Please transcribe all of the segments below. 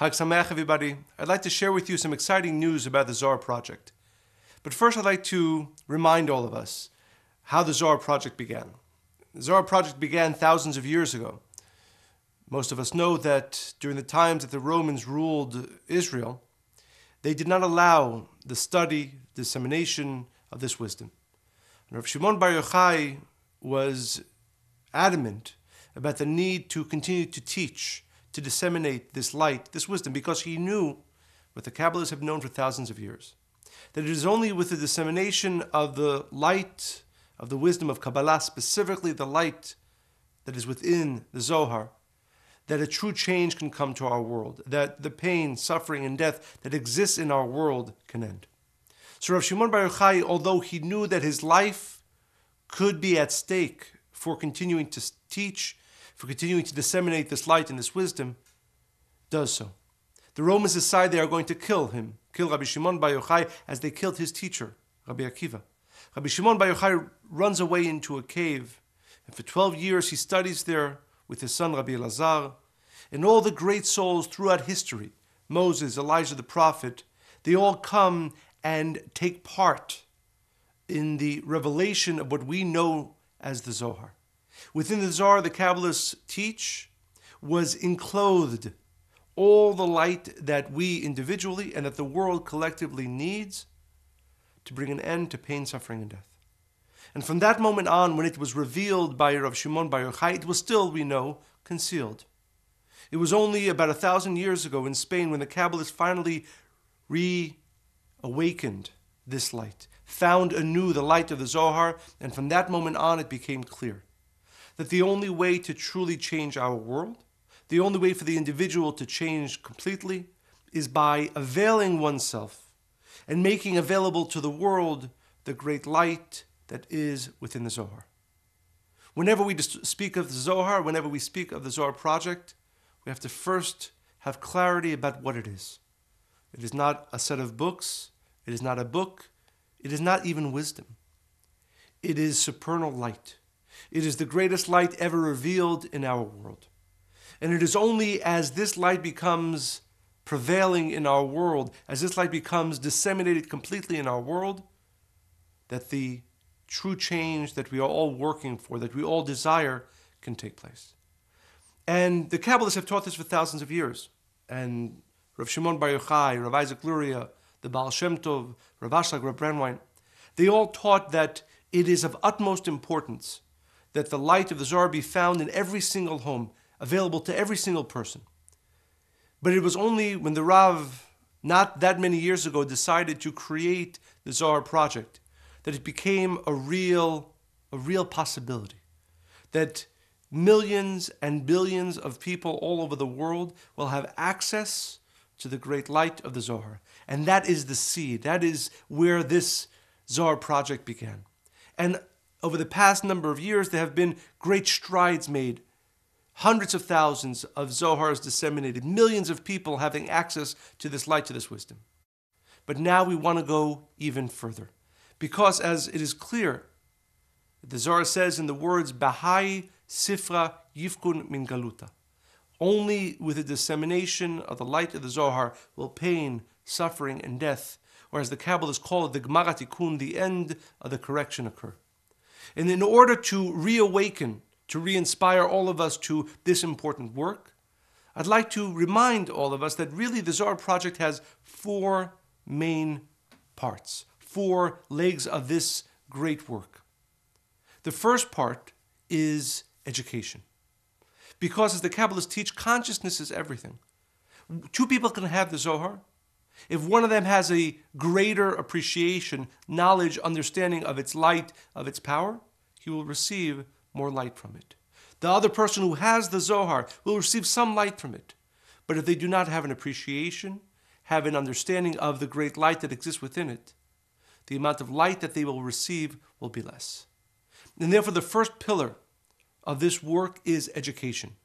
Chag Sameach, everybody. I'd like to share with you some exciting news about the Zohar Project. But first, I'd like to remind all of us how the Zohar Project began. The Zohar Project began thousands of years ago. Most of us know that during the times that the Romans ruled Israel, they did not allow the study, dissemination of this wisdom. And Rav Shimon Bar Yochai was adamant about the need to continue to teach to disseminate this light, this wisdom, because he knew what the Kabbalists have known for thousands of years that it is only with the dissemination of the light of the wisdom of Kabbalah, specifically the light that is within the Zohar, that a true change can come to our world, that the pain, suffering, and death that exists in our world can end. So Rav Shimon Bar Yochai, although he knew that his life could be at stake for continuing to teach for continuing to disseminate this light and this wisdom, does so. The Romans decide they are going to kill him, kill Rabbi Shimon Bar Yochai as they killed his teacher, Rabbi Akiva. Rabbi Shimon Bar Yochai runs away into a cave, and for 12 years he studies there with his son Rabbi Elazar. And all the great souls throughout history, Moses, Elijah the prophet, they all come and take part in the revelation of what we know as the Zohar. Within the Tsar, the Kabbalists teach, was enclosed all the light that we individually and that the world collectively needs to bring an end to pain, suffering, and death. And from that moment on, when it was revealed by Rav Shimon Bar Yochai, it was still, we know, concealed. It was only about a thousand years ago in Spain when the Kabbalists finally reawakened this light, found anew the light of the Zohar, and from that moment on it became clear that the only way to truly change our world, the only way for the individual to change completely, is by availing oneself and making available to the world the great light that is within the Zohar. Whenever we speak of the Zohar, whenever we speak of the Zohar project, we have to first have clarity about what it is. It is not a set of books, it is not a book, it is not even wisdom. It is supernal light. It is the greatest light ever revealed in our world. And it is only as this light becomes prevailing in our world, as this light becomes disseminated completely in our world, that the true change that we are all working for, that we all desire, can take place. And the Kabbalists have taught this for thousands of years. And Rav Shimon Bar Yochai, Rav Isaac Luria, the Baal Shem Tov, Rav Ashlag, Rav Brandwein, they all taught that it is of utmost importance that the light of the Zohar be found in every single home, available to every single person. But it was only when the Rav, not that many years ago, decided to create the Zohar Project that it became a real, a real possibility. That millions and billions of people all over the world will have access to the great light of the Zohar. And that is the seed. That is where this Zohar project began. And over the past number of years, there have been great strides made. Hundreds of thousands of Zohars disseminated, millions of people having access to this light, to this wisdom. But now we want to go even further. Because as it is clear, the Zohar says in the words, Baha'i Sifra Yifkun Min Galuta, only with the dissemination of the light of the Zohar will pain, suffering, and death, or as the Kabbalists call it, the Gemara Tikkun, the end of the correction occur. And in order to reawaken, to re inspire all of us to this important work, I'd like to remind all of us that really the Zohar Project has four main parts, four legs of this great work. The first part is education. Because as the Kabbalists teach, consciousness is everything. Two people can have the Zohar, if one of them has a greater appreciation, knowledge, understanding of its light, of its power, he will receive more light from it. The other person who has the Zohar will receive some light from it. But if they do not have an appreciation, have an understanding of the great light that exists within it, the amount of light that they will receive will be less. And therefore, the first pillar of this work is education.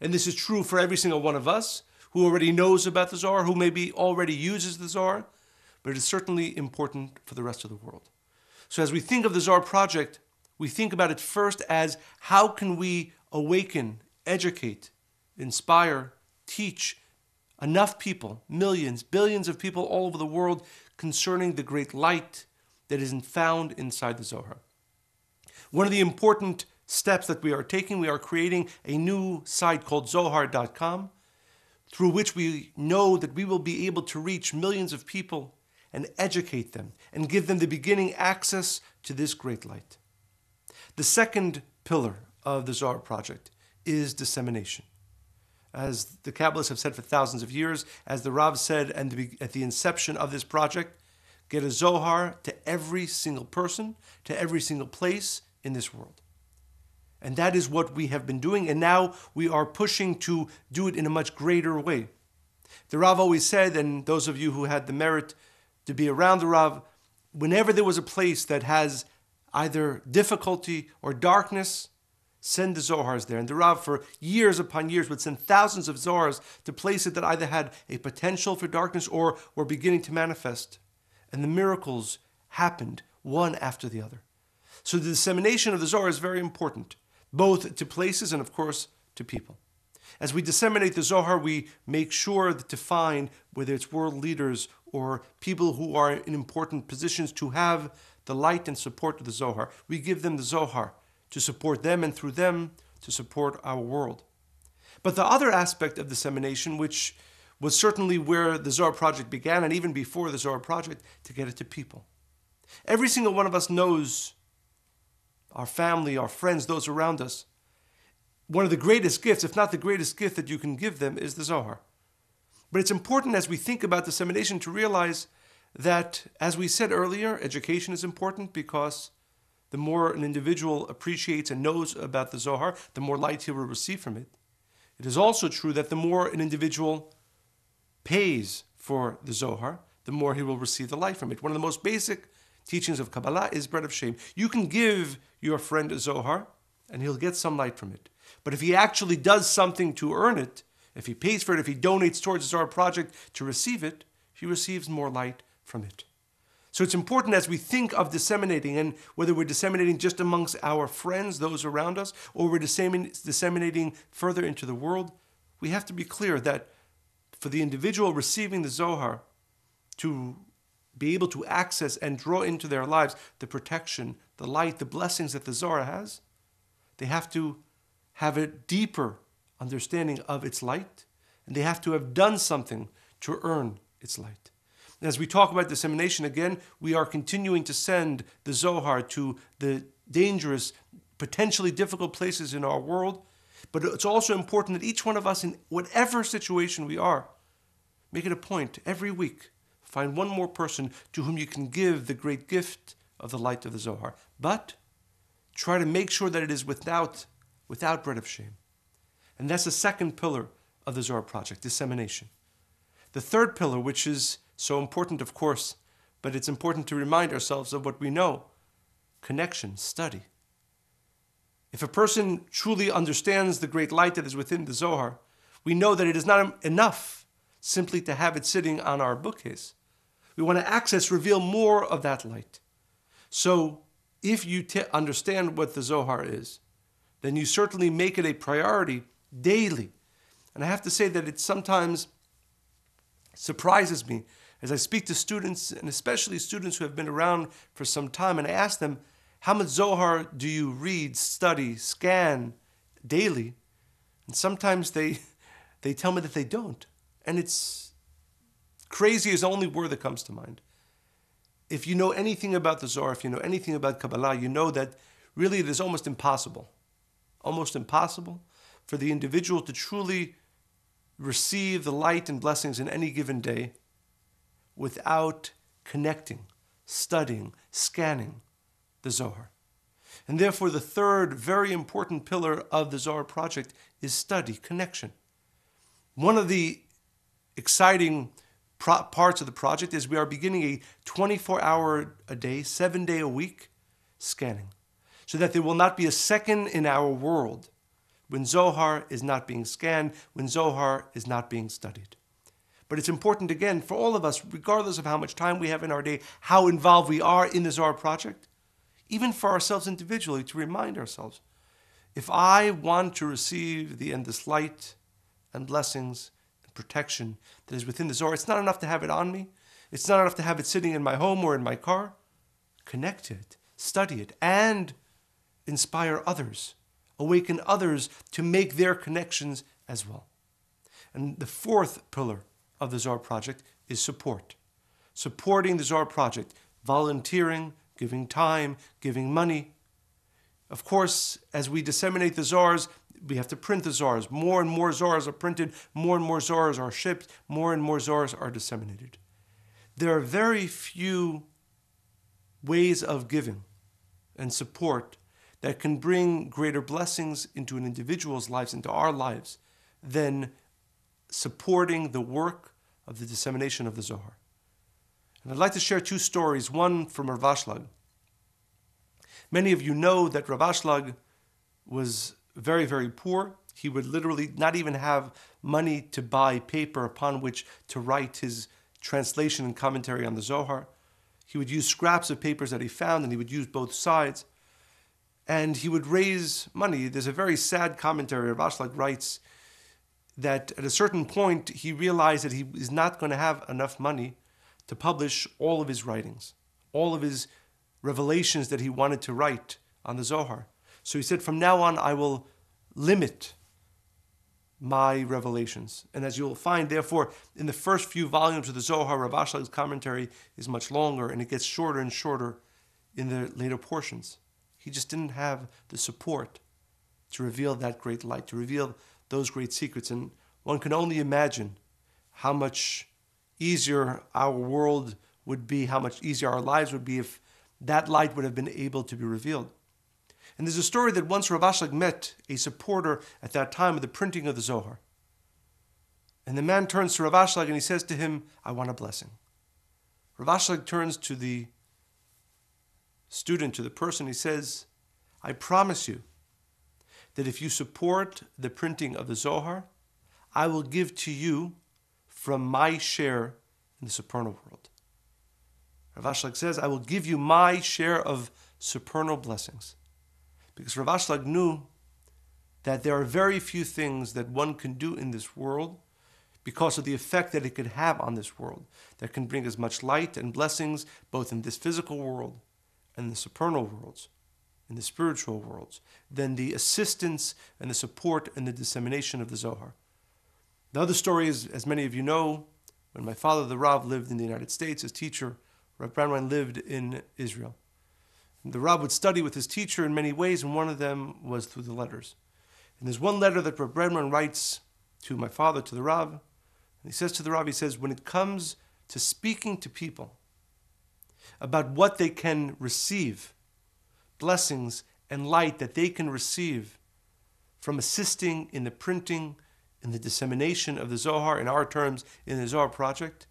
And this is true for every single one of us, who already knows about the Zohar? who maybe already uses the Zohar, but it is certainly important for the rest of the world. So as we think of the Zohar project, we think about it first as how can we awaken, educate, inspire, teach enough people, millions, billions of people all over the world concerning the great light that is found inside the Zohar. One of the important steps that we are taking, we are creating a new site called Zohar.com through which we know that we will be able to reach millions of people and educate them and give them the beginning access to this great light. The second pillar of the Zohar Project is dissemination. As the Kabbalists have said for thousands of years, as the Rav said at the inception of this project, get a Zohar to every single person, to every single place in this world. And that is what we have been doing, and now we are pushing to do it in a much greater way. The Rav always said, and those of you who had the merit to be around the Rav, whenever there was a place that has either difficulty or darkness, send the Zohars there. And the Rav, for years upon years, would send thousands of Zohars to places that either had a potential for darkness or were beginning to manifest. And the miracles happened one after the other. So the dissemination of the Zohar is very important both to places and, of course, to people. As we disseminate the Zohar, we make sure to find whether it's world leaders or people who are in important positions to have the light and support of the Zohar. We give them the Zohar to support them and through them to support our world. But the other aspect of dissemination, which was certainly where the Zohar Project began and even before the Zohar Project, to get it to people. Every single one of us knows our family, our friends, those around us. One of the greatest gifts, if not the greatest gift that you can give them, is the Zohar. But it's important as we think about dissemination to realize that, as we said earlier, education is important because the more an individual appreciates and knows about the Zohar, the more light he will receive from it. It is also true that the more an individual pays for the Zohar, the more he will receive the light from it. One of the most basic teachings of Kabbalah is bread of shame. You can give your friend a Zohar and he'll get some light from it. But if he actually does something to earn it, if he pays for it, if he donates towards the Zohar project to receive it, he receives more light from it. So it's important as we think of disseminating, and whether we're disseminating just amongst our friends, those around us, or we're disseminating further into the world, we have to be clear that for the individual receiving the Zohar to be able to access and draw into their lives the protection, the light, the blessings that the Zohar has, they have to have a deeper understanding of its light, and they have to have done something to earn its light. And as we talk about dissemination again, we are continuing to send the Zohar to the dangerous, potentially difficult places in our world. But it's also important that each one of us, in whatever situation we are, make it a point every week Find one more person to whom you can give the great gift of the light of the Zohar. But try to make sure that it is without, without bread of shame. And that's the second pillar of the Zohar Project dissemination. The third pillar, which is so important, of course, but it's important to remind ourselves of what we know connection, study. If a person truly understands the great light that is within the Zohar, we know that it is not enough simply to have it sitting on our bookcase. We want to access, reveal more of that light. So if you understand what the Zohar is, then you certainly make it a priority daily. And I have to say that it sometimes surprises me as I speak to students, and especially students who have been around for some time, and I ask them, How much Zohar do you read, study, scan daily? And sometimes they, they tell me that they don't. And it's Crazy is the only word that comes to mind. If you know anything about the Zohar, if you know anything about Kabbalah, you know that really it is almost impossible, almost impossible for the individual to truly receive the light and blessings in any given day without connecting, studying, scanning the Zohar. And therefore, the third very important pillar of the Zohar project is study, connection. One of the exciting pro- parts of the project is we are beginning a 24 hour a day, seven day a week scanning so that there will not be a second in our world when Zohar is not being scanned, when Zohar is not being studied. But it's important again for all of us, regardless of how much time we have in our day, how involved we are in the Zohar project, even for ourselves individually, to remind ourselves if I want to receive the endless light and blessings protection that is within the Zohar. It's not enough to have it on me. It's not enough to have it sitting in my home or in my car. Connect it, study it, and inspire others, awaken others to make their connections as well. And the fourth pillar of the Czar Project is support. Supporting the Czar Project, volunteering, giving time, giving money. Of course, as we disseminate the czars, we have to print the czars. More and more czars are printed, more and more czars are shipped, more and more czars are disseminated. There are very few ways of giving and support that can bring greater blessings into an individual's lives, into our lives, than supporting the work of the dissemination of the Zohar. And I'd like to share two stories, one from Ravashlag. Many of you know that Ravashlag was very, very poor. He would literally not even have money to buy paper upon which to write his translation and commentary on the Zohar. He would use scraps of papers that he found and he would use both sides. And he would raise money. There's a very sad commentary. Rav writes that at a certain point he realized that he is not going to have enough money to publish all of his writings, all of his revelations that he wanted to write on the Zohar. So he said, From now on, I will limit my revelations. And as you'll find, therefore, in the first few volumes of the Zohar, Rav Ashlag's commentary is much longer and it gets shorter and shorter in the later portions. He just didn't have the support to reveal that great light, to reveal those great secrets. And one can only imagine how much easier our world would be, how much easier our lives would be if that light would have been able to be revealed. And there's a story that once Rav Ashlag met a supporter at that time of the printing of the Zohar. And the man turns to Rav Ashlag and he says to him, I want a blessing. Rav Ashlag turns to the student, to the person, he says, I promise you that if you support the printing of the Zohar, I will give to you from my share in the supernal world. Rav Ashlag says, I will give you my share of supernal blessings. Because Rav Ashlag knew that there are very few things that one can do in this world because of the effect that it could have on this world, that can bring as much light and blessings both in this physical world and the supernal worlds, in the spiritual worlds, than the assistance and the support and the dissemination of the Zohar. The other story is, as many of you know, when my father, the Rav, lived in the United States as teacher, Rav Brandwein lived in Israel. The Rab would study with his teacher in many ways, and one of them was through the letters. And there's one letter that Reb Redman writes to my father, to the Rab, and he says to the Rab, he says, when it comes to speaking to people about what they can receive, blessings and light that they can receive from assisting in the printing, in the dissemination of the Zohar, in our terms, in the Zohar project,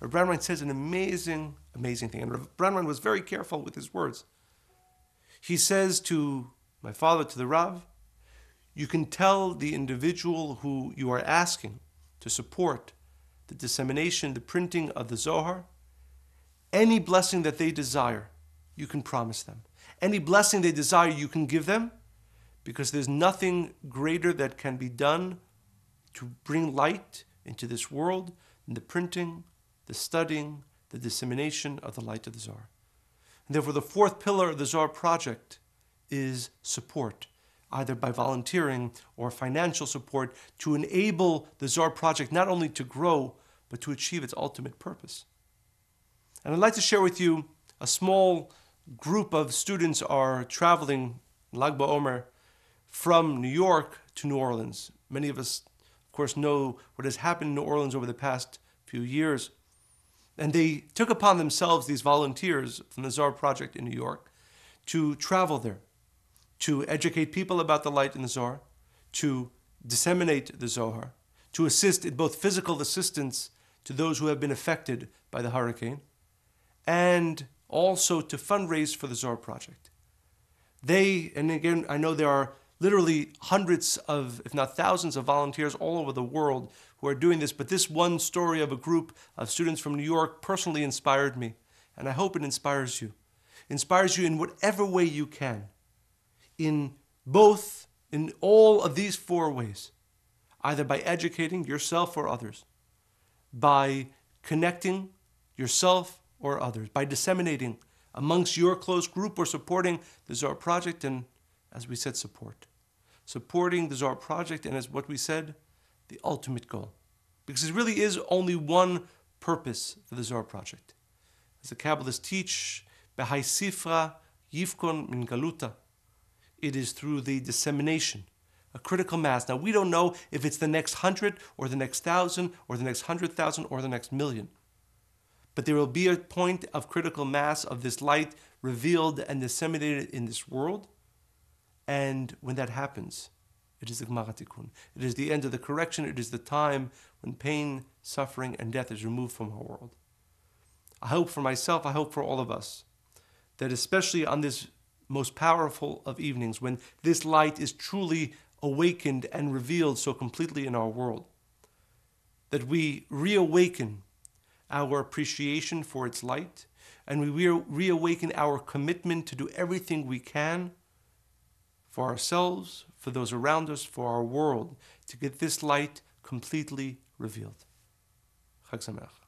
Reb writes says an amazing, amazing thing. And Reb Brownwine was very careful with his words. He says to my father, to the Rav, you can tell the individual who you are asking to support the dissemination, the printing of the Zohar, any blessing that they desire, you can promise them. Any blessing they desire, you can give them, because there's nothing greater that can be done to bring light into this world than the printing, the studying, the dissemination of the light of the Zohar. And therefore, the fourth pillar of the Czar Project is support, either by volunteering or financial support, to enable the Czar Project not only to grow, but to achieve its ultimate purpose. And I'd like to share with you a small group of students are traveling Lag BaOmer from New York to New Orleans. Many of us, of course, know what has happened in New Orleans over the past few years. And they took upon themselves, these volunteers from the Zohar Project in New York, to travel there, to educate people about the light in the Zohar, to disseminate the Zohar, to assist in both physical assistance to those who have been affected by the hurricane, and also to fundraise for the Zohar Project. They, and again, I know there are literally hundreds of, if not thousands, of volunteers all over the world who are doing this, but this one story of a group of students from New York personally inspired me, and I hope it inspires you. Inspires you in whatever way you can, in both, in all of these four ways, either by educating yourself or others, by connecting yourself or others, by disseminating amongst your close group or supporting the Czar Project, and as we said, support. Supporting the Czar Project, and as what we said, the ultimate goal. Because there really is only one purpose for the Zohar project. As the Kabbalists teach, Behai Sifra Yivkon Min Galuta. It is through the dissemination, a critical mass. Now, we don't know if it's the next hundred or the next thousand or the next hundred thousand or the next million. But there will be a point of critical mass of this light revealed and disseminated in this world. And when that happens, it is the Gemara Tikkun. It is the end of the correction. It is the time when pain, suffering, and death is removed from our world. I hope for myself, I hope for all of us, that especially on this most powerful of evenings, when this light is truly awakened and revealed so completely in our world, that we reawaken our appreciation for its light and we re- reawaken our commitment to do everything we can for ourselves, for those around us, for our world, to get this light completely revealed. Chag Sameach.